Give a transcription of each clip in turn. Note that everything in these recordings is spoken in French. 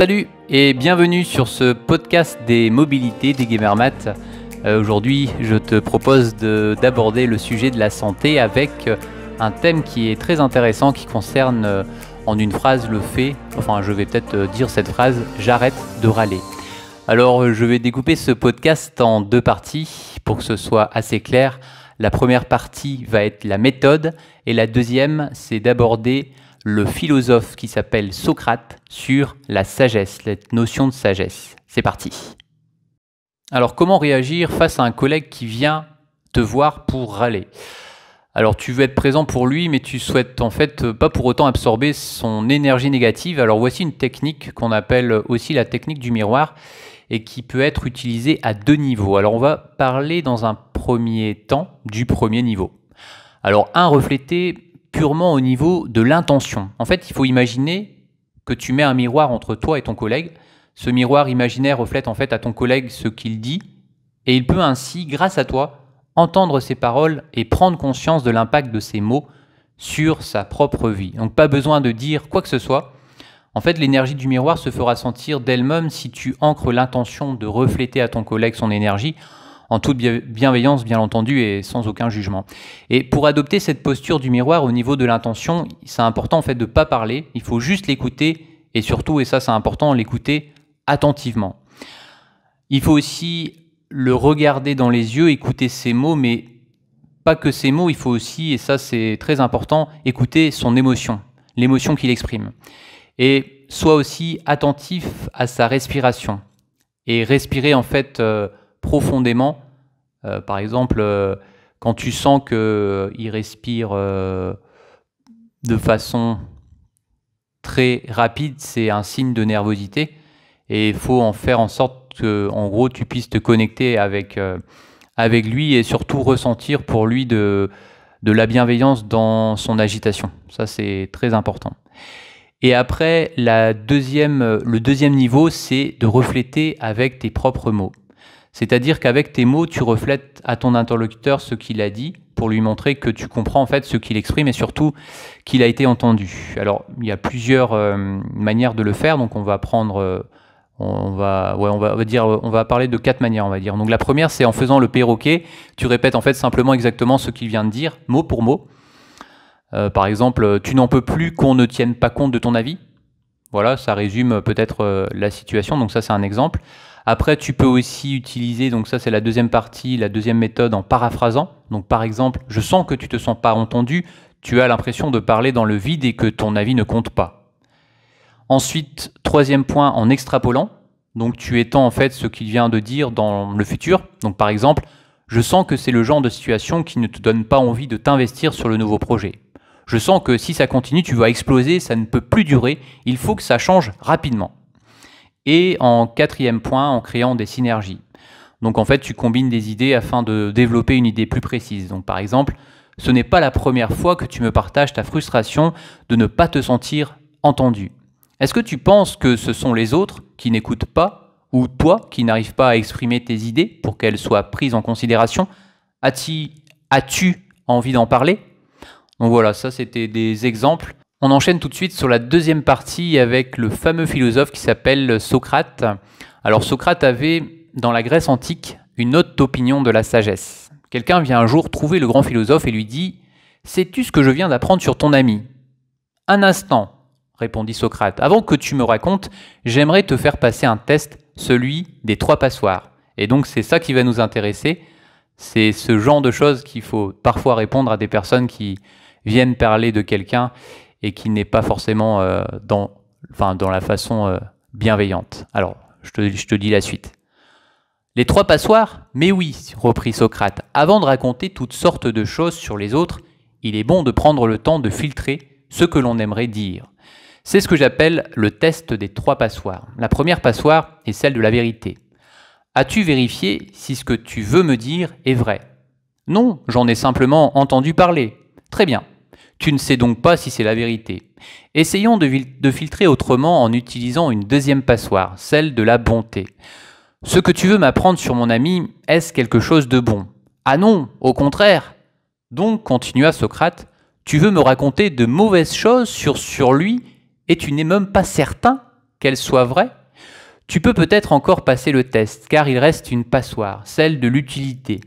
Salut et bienvenue sur ce podcast des mobilités des GamerMat. Euh, aujourd'hui, je te propose d'aborder le sujet de la santé avec euh, un thème qui est très intéressant qui concerne euh, en une phrase le fait, enfin je vais peut-être dire cette phrase, j'arrête de râler. Alors je vais découper ce podcast en deux parties pour que ce soit assez clair. La première partie va être la méthode et la deuxième c'est d'aborder le philosophe qui s'appelle Socrate sur la sagesse, la notion de sagesse. C'est parti. Alors comment réagir face à un collègue qui vient te voir pour râler alors tu veux être présent pour lui, mais tu souhaites en fait euh, pas pour autant absorber son énergie négative. Alors voici une technique qu'on appelle aussi la technique du miroir et qui peut être utilisée à deux niveaux. Alors on va parler dans un premier temps du premier niveau. Alors un, reflété purement au niveau de l'intention. En fait, il faut imaginer que tu mets un miroir entre toi et ton collègue. Ce miroir imaginaire reflète en fait à ton collègue ce qu'il dit, et il peut ainsi, grâce à toi, entendre ses paroles et prendre conscience de l'impact de ses mots sur sa propre vie. Donc pas besoin de dire quoi que ce soit. En fait, l'énergie du miroir se fera sentir d'elle-même si tu ancres l'intention de refléter à ton collègue son énergie en toute bienveillance bien entendu et sans aucun jugement. Et pour adopter cette posture du miroir au niveau de l'intention, c'est important en fait de ne pas parler, il faut juste l'écouter et surtout, et ça c'est important, l'écouter attentivement. Il faut aussi le regarder dans les yeux, écouter ses mots, mais pas que ses mots, il faut aussi, et ça c'est très important, écouter son émotion, l'émotion qu'il exprime. Et soit aussi attentif à sa respiration. Et respirer en fait euh, profondément. Euh, par exemple, euh, quand tu sens qu'il euh, respire de façon très rapide, c'est un signe de nervosité. Et il faut en faire en sorte que, en gros, tu puisses te connecter avec, avec lui et surtout ressentir pour lui de, de la bienveillance dans son agitation. Ça, c'est très important. Et après, la deuxième, le deuxième niveau, c'est de refléter avec tes propres mots. C'est-à-dire qu'avec tes mots, tu reflètes à ton interlocuteur ce qu'il a dit pour lui montrer que tu comprends en fait ce qu'il exprime et surtout qu'il a été entendu. Alors, il y a plusieurs euh, manières de le faire, donc on va prendre euh, on va, ouais, on va, dire, on va parler de quatre manières, on va dire. Donc la première, c'est en faisant le perroquet, tu répètes en fait simplement exactement ce qu'il vient de dire, mot pour mot. Euh, par exemple, tu n'en peux plus qu'on ne tienne pas compte de ton avis. Voilà, ça résume peut-être euh, la situation. Donc ça, c'est un exemple. Après, tu peux aussi utiliser, donc ça c'est la deuxième partie, la deuxième méthode en paraphrasant. Donc par exemple, je sens que tu te sens pas entendu, tu as l'impression de parler dans le vide et que ton avis ne compte pas. Ensuite, troisième point en extrapolant. Donc tu étends en fait ce qu'il vient de dire dans le futur. Donc par exemple, je sens que c'est le genre de situation qui ne te donne pas envie de t'investir sur le nouveau projet je sens que si ça continue, tu vas exploser, ça ne peut plus durer, il faut que ça change rapidement. Et en quatrième point, en créant des synergies. Donc en fait, tu combines des idées afin de développer une idée plus précise. Donc par exemple, ce n'est pas la première fois que tu me partages ta frustration de ne pas te sentir entendu. Est-ce que tu penses que ce sont les autres qui n'écoutent pas ou toi qui n'arrives pas à exprimer tes idées pour qu'elles soient prises en considération As-tu envie d'en parler donc voilà, ça c'était des exemples. On enchaîne tout de suite sur la deuxième partie avec le fameux philosophe qui s'appelle Socrate. Alors Socrate avait, dans la Grèce antique, une autre opinion de la sagesse. Quelqu'un vient un jour trouver le grand philosophe et lui dit Sais-tu ce que je viens d'apprendre sur ton ami Un instant, répondit Socrate. Avant que tu me racontes, j'aimerais te faire passer un test, celui des trois passoires. Et donc c'est ça qui va nous intéresser. C'est ce genre de choses qu'il faut parfois répondre à des personnes qui, viennent parler de quelqu'un et qui n'est pas forcément euh, dans, enfin, dans la façon euh, bienveillante. Alors, je te, je te dis la suite. Les trois passoires Mais oui, reprit Socrate, avant de raconter toutes sortes de choses sur les autres, il est bon de prendre le temps de filtrer ce que l'on aimerait dire. C'est ce que j'appelle le test des trois passoires. La première passoire est celle de la vérité. As-tu vérifié si ce que tu veux me dire est vrai Non, j'en ai simplement entendu parler. Très bien. Tu ne sais donc pas si c'est la vérité. Essayons de, filtrer autrement en utilisant une deuxième passoire, celle de la bonté. Ce que tu veux m'apprendre sur mon ami, est-ce quelque chose de bon Ah non, au contraire. Donc, continua Socrate, tu veux me raconter de mauvaises choses sur, sur lui et tu n'es même pas certain qu'elles soient vraies Tu peux peut-être encore passer le test, car il reste une passoire, celle de l'utilité.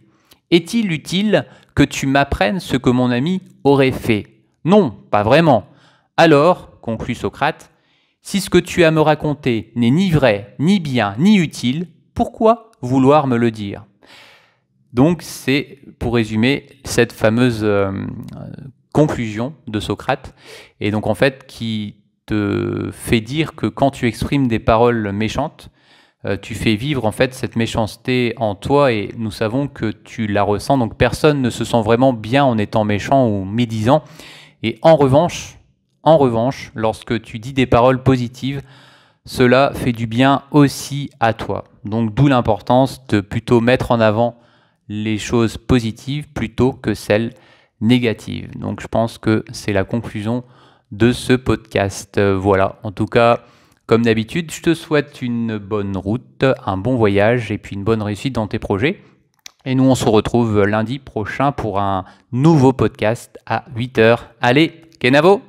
Est-il utile que tu m'apprennes ce que mon ami aurait fait non, pas vraiment. Alors, conclut Socrate, si ce que tu as me raconté n'est ni vrai, ni bien, ni utile, pourquoi vouloir me le dire Donc c'est, pour résumer, cette fameuse euh, conclusion de Socrate, et donc en fait qui te fait dire que quand tu exprimes des paroles méchantes, euh, tu fais vivre en fait cette méchanceté en toi et nous savons que tu la ressens, donc personne ne se sent vraiment bien en étant méchant ou médisant. Et en revanche, en revanche, lorsque tu dis des paroles positives, cela fait du bien aussi à toi. Donc d'où l'importance de plutôt mettre en avant les choses positives plutôt que celles négatives. Donc je pense que c'est la conclusion de ce podcast. Euh, voilà, en tout cas, comme d'habitude, je te souhaite une bonne route, un bon voyage et puis une bonne réussite dans tes projets. Et nous, on se retrouve lundi prochain pour un nouveau podcast à 8h. Allez, Kenavo!